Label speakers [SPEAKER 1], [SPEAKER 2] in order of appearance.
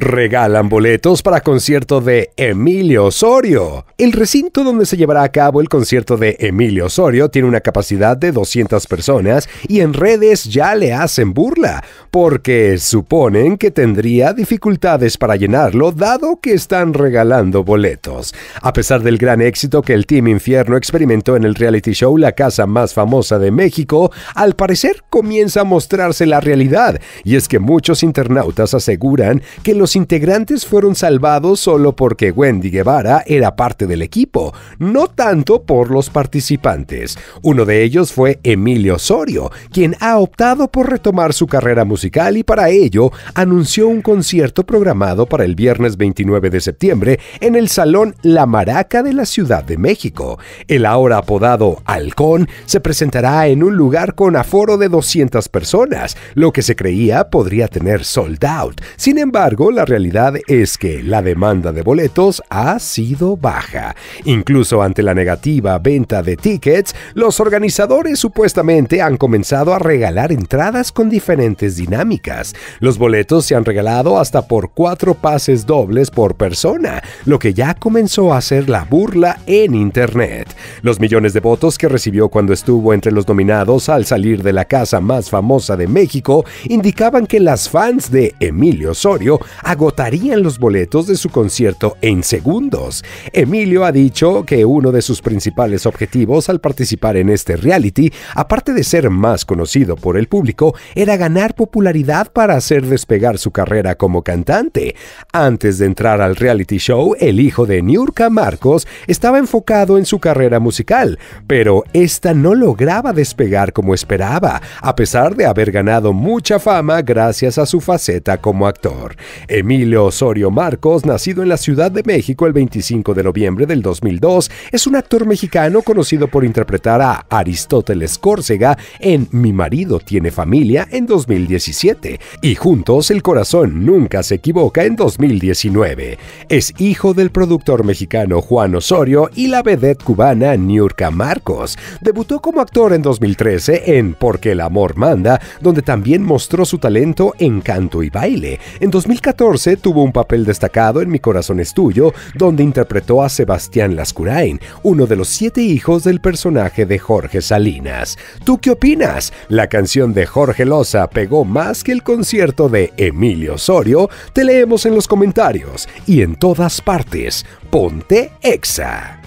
[SPEAKER 1] Regalan boletos para concierto de Emilio Osorio. El recinto donde se llevará a cabo el concierto de Emilio Osorio tiene una capacidad de 200 personas y en redes ya le hacen burla, porque suponen que tendría dificultades para llenarlo dado que están regalando boletos. A pesar del gran éxito que el Team Infierno experimentó en el reality show La Casa Más Famosa de México, al parecer comienza a mostrarse la realidad, y es que muchos internautas aseguran que los los integrantes fueron salvados solo porque Wendy Guevara era parte del equipo, no tanto por los participantes. Uno de ellos fue Emilio Osorio, quien ha optado por retomar su carrera musical y para ello anunció un concierto programado para el viernes 29 de septiembre en el Salón La Maraca de la Ciudad de México. El ahora apodado Halcón se presentará en un lugar con aforo de 200 personas, lo que se creía podría tener sold out. Sin embargo, la realidad es que la demanda de boletos ha sido baja. Incluso ante la negativa venta de tickets, los organizadores supuestamente han comenzado a regalar entradas con diferentes dinámicas. Los boletos se han regalado hasta por cuatro pases dobles por persona, lo que ya comenzó a ser la burla en Internet. Los millones de votos que recibió cuando estuvo entre los nominados al salir de la casa más famosa de México indicaban que las fans de Emilio Osorio agotarían los boletos de su concierto en segundos. Emilio ha dicho que uno de sus principales objetivos al participar en este reality, aparte de ser más conocido por el público, era ganar popularidad para hacer despegar su carrera como cantante. Antes de entrar al reality show, el hijo de Niurka Marcos estaba enfocado en su carrera musical, pero esta no lograba despegar como esperaba, a pesar de haber ganado mucha fama gracias a su faceta como actor. Emilio Osorio Marcos, nacido en la Ciudad de México el 25 de noviembre del 2002, es un actor mexicano conocido por interpretar a Aristóteles Córcega en Mi marido tiene familia en 2017 y Juntos el corazón nunca se equivoca en 2019. Es hijo del productor mexicano Juan Osorio y la vedette cubana Niurka Marcos. Debutó como actor en 2013 en Porque el amor manda, donde también mostró su talento en canto y baile. En 2014 tuvo un papel destacado en Mi corazón es tuyo, donde interpretó a Sebastián Lascurain, uno de los siete hijos del personaje de Jorge Salinas. ¿Tú qué opinas? ¿La canción de Jorge Loza pegó más que el concierto de Emilio Osorio? Te leemos en los comentarios y en todas partes. Ponte Exa.